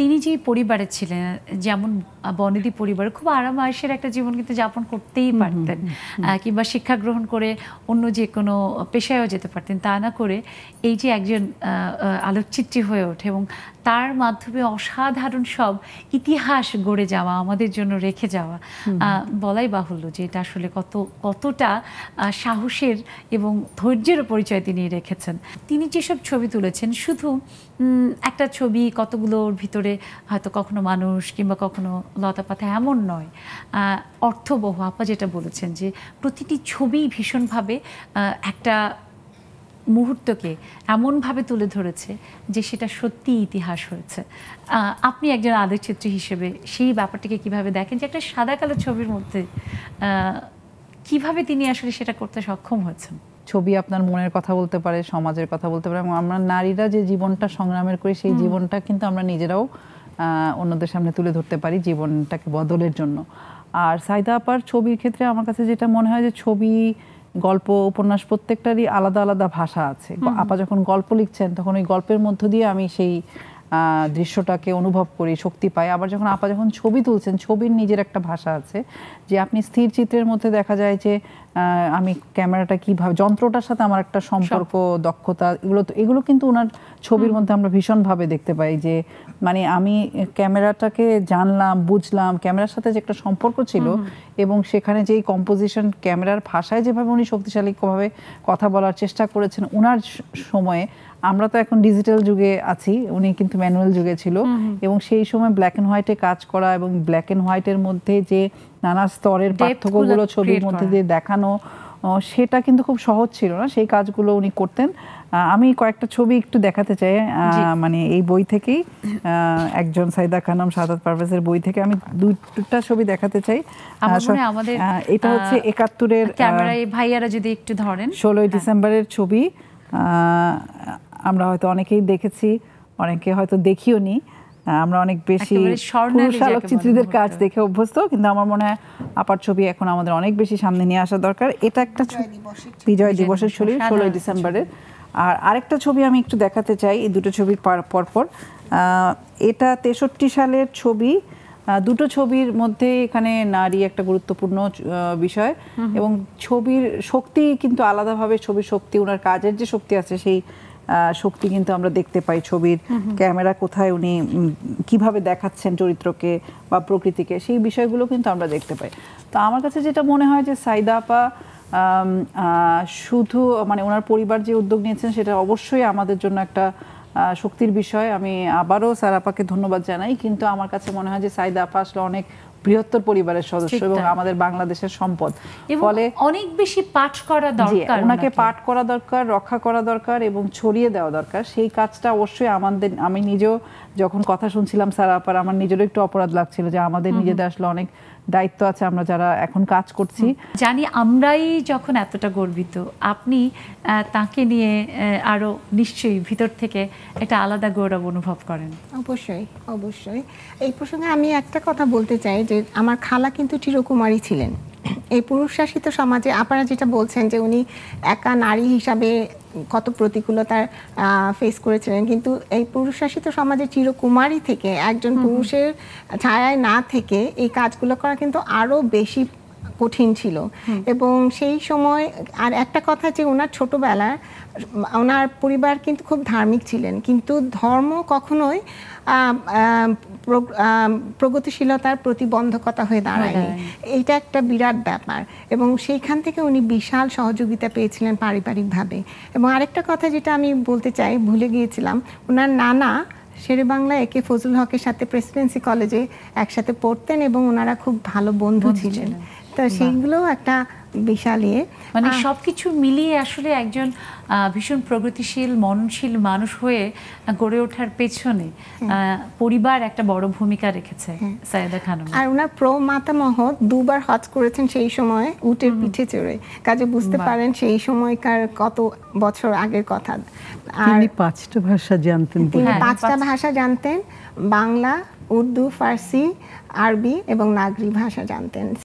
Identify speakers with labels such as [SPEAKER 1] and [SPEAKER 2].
[SPEAKER 1] তিনি যে পরিবারে ছিলেন যেমন বনেদি পরিবার খুব আরাম আয়সের একটা জীবন কিন্তু যাপন করতেই পারতেন কিংবা শিক্ষা গ্রহণ করে অন্য যে কোনো পেশায়ও যেতে পারতেন তা না করে এই যে একজন আলোকচিত্রী হয়ে ওঠে এবং তার মাধ্যমে অসাধারণ সব ইতিহাস গড়ে যাওয়া আমাদের জন্য রেখে যাওয়া বলাই বাহুল্য যে এটা আসলে কত কতটা সাহসের এবং ধৈর্যের পরিচয় তিনি রেখেছেন তিনি যেসব ছবি তুলেছেন শুধু একটা ছবি কতগুলোর ভিতরে হয়তো কখনো মানুষ কিংবা কখনো লতাপাতা এমন নয় অর্থবহ আপা যেটা বলেছেন যে প্রতিটি ছবি ভীষণভাবে একটা মুহূর্তকে এমনভাবে তুলে ধরেছে যে সেটা সত্যি ইতিহাস হয়েছে আপনি একজন আলোকচিত্রী হিসেবে সেই ব্যাপারটিকে কিভাবে দেখেন যে একটা সাদা কালো ছবির মধ্যে কিভাবে তিনি আসলে সেটা করতে সক্ষম হয়েছেন
[SPEAKER 2] ছবি আপনার মনের কথা বলতে পারে সমাজের কথা বলতে পারে আমরা নারীরা যে জীবনটা সংগ্রামের করি সেই জীবনটা কিন্তু আমরা নিজেরাও অন্যদের সামনে তুলে ধরতে পারি জীবনটাকে বদলের জন্য আর সাইদা আপার ছবির ক্ষেত্রে আমার কাছে যেটা মনে হয় যে ছবি গল্প উপন্যাস প্রত্যেকটারই আলাদা আলাদা ভাষা আছে আপা যখন গল্প লিখছেন তখন ওই গল্পের মধ্য দিয়ে আমি সেই দৃশ্যটাকে অনুভব করি শক্তি পাই আবার যখন আপা যখন ছবি তুলছেন ছবির নিজের একটা ভাষা আছে যে আপনি স্থির চিত্রের মধ্যে দেখা যায় যে আমি ক্যামেরাটা কীভাবে যন্ত্রটার সাথে আমার একটা সম্পর্ক দক্ষতা এগুলো তো এগুলো কিন্তু ওনার ছবির মধ্যে আমরা ভীষণভাবে দেখতে পাই যে মানে আমি ক্যামেরাটাকে জানলাম বুঝলাম ক্যামেরার সাথে যে একটা সম্পর্ক ছিল এবং সেখানে যেই কম্পোজিশন ক্যামেরার ভাষায় যেভাবে উনি শক্তিশালীভাবে কথা বলার চেষ্টা করেছেন ওনার সময়ে আমরা তো এখন ডিজিটাল যুগে আছি উনি কিন্তু ম্যানুয়াল যুগে ছিল এবং সেই সময় ব্ল্যাক অ্যান্ড হোয়াইটে কাজ করা এবং ব্ল্যাক অ্যান্ড হোয়াইটের মধ্যে যে নানা স্তরের পার্থক্যগুলো ছবির মধ্যে দিয়ে দেখানো সেটা কিন্তু খুব সহজ ছিল না সেই কাজগুলো উনি করতেন আমি কয়েকটা ছবি একটু দেখাতে চাই মানে এই বই থেকেই একজন সাইদা খানম সাদাত পারভেজের বই থেকে আমি দুটা ছবি দেখাতে চাই আমাদের এটা হচ্ছে একাত্তরের ভাইয়ারা যদি একটু ধরেন ষোলোই হ্যাঁ। ডিসেম্বরের ছবি আমরা হয়তো অনেকেই দেখেছি অনেকে হয়তো দেখিও নি হ্যাঁ, আমরা অনেক বেশি পুরুষ আলোকচিত্রীদের কাজ দেখে অভ্যস্ত কিন্তু আমার মনে হয় আপার ছবি এখন আমাদের অনেক বেশি সামনে নিয়ে আসা দরকার এটা একটা বিজয় দিবসের ছবি ষোলোই ডিসেম্বরের আর আরেকটা ছবি আমি একটু দেখাতে চাই এই দুটো ছবির পরপর এটা তেষট্টি সালের ছবি দুটো ছবির মধ্যে এখানে নারী একটা গুরুত্বপূর্ণ বিষয় এবং ছবির শক্তি কিন্তু আলাদাভাবে ছবির শক্তি ওনার কাজের যে শক্তি আছে সেই শক্তি কিন্তু আমরা দেখতে পাই ছবির ক্যামেরা কোথায় উনি কিভাবে দেখাচ্ছেন চরিত্রকে বা প্রকৃতিকে সেই বিষয়গুলো কিন্তু আমরা দেখতে পাই তো আমার কাছে যেটা মনে হয় যে সাইদা আপা শুধু মানে ওনার পরিবার যে উদ্যোগ নিয়েছেন সেটা অবশ্যই আমাদের জন্য একটা শক্তির বিষয় আমি আবারও স্যার আপাকে ধন্যবাদ জানাই কিন্তু আমার কাছে মনে হয় যে সাইদা আপা আসলে অনেক বৃহত্তর পরিবারের সদস্য এবং আমাদের বাংলাদেশের সম্পদ ফলে অনেক বেশি পাঠ করা দরকার ওনাকে পাঠ করা দরকার রক্ষা করা দরকার এবং ছড়িয়ে দেওয়া দরকার সেই কাজটা অবশ্যই আমাদের আমি নিজেও যখন কথা শুনছিলাম স্যার আপার আমার নিজেরও একটু অপরাধ লাগছিল যে আমাদের নিজেদের আসলে অনেক দায়িত্ব আছে আমরা যারা এখন কাজ
[SPEAKER 1] করছি জানি আমরাই যখন এতটা গর্বিত আপনি তাকে নিয়ে আরও নিশ্চয়ই ভিতর থেকে একটা আলাদা গৌরব অনুভব করেন
[SPEAKER 3] অবশ্যই অবশ্যই এই প্রসঙ্গে আমি একটা কথা বলতে চাই যে যে আমার খালা কিন্তু চিরকুমারী ছিলেন এই পুরুষশাসিত সমাজে আপনারা যেটা বলছেন যে উনি একা নারী হিসাবে কত প্রতিকূলতার ফেস করেছিলেন কিন্তু এই পুরুষশাসিত সমাজে চিরকুমারী থেকে একজন পুরুষের ছায়ায় না থেকে এই কাজগুলো করা কিন্তু আরও বেশি কঠিন ছিল এবং সেই সময় আর একটা কথা যে ওনার ছোটবেলার ওনার পরিবার কিন্তু খুব ধার্মিক ছিলেন কিন্তু ধর্ম কখনোই প্রগতিশীলতার প্রতিবন্ধকতা হয়ে দাঁড়ায়নি এইটা একটা বিরাট ব্যাপার এবং সেইখান থেকে উনি বিশাল সহযোগিতা পেয়েছিলেন পারিবারিকভাবে এবং আরেকটা কথা যেটা আমি বলতে চাই ভুলে গিয়েছিলাম ওনার নানা শেরে বাংলা একে ফজল হকের সাথে প্রেসিডেন্সি কলেজে একসাথে পড়তেন এবং ওনারা খুব ভালো বন্ধু ছিলেন তো
[SPEAKER 1] সেইগুলো একটা বিশাল ইয়ে মানে সব কিছু মিলিয়ে আসলে একজন ভীষণ প্রগতিশীল মননশীল মানুষ হয়ে গড়ে ওঠার পেছনে হ্যাঁ। পরিবার একটা বড় ভূমিকা রেখেছে হ্যাঁ। সাইদা খানম আর
[SPEAKER 3] ওনার প্র মাতামহ দুবার হজ করেছেন সেই সময় উটের পিঠে চড়ে কাজে বুঝতে পারেন সেই সময়কার কত বছর আগের কথা
[SPEAKER 2] আর পাঁচটা ভাষা জানতেন তিনি হ্যাঁ, পাঁচটা
[SPEAKER 3] ভাষা জানতেন বাংলা
[SPEAKER 1] উর্দু ফার্সি আরবি এবং নাগরি ভাষা জানতেন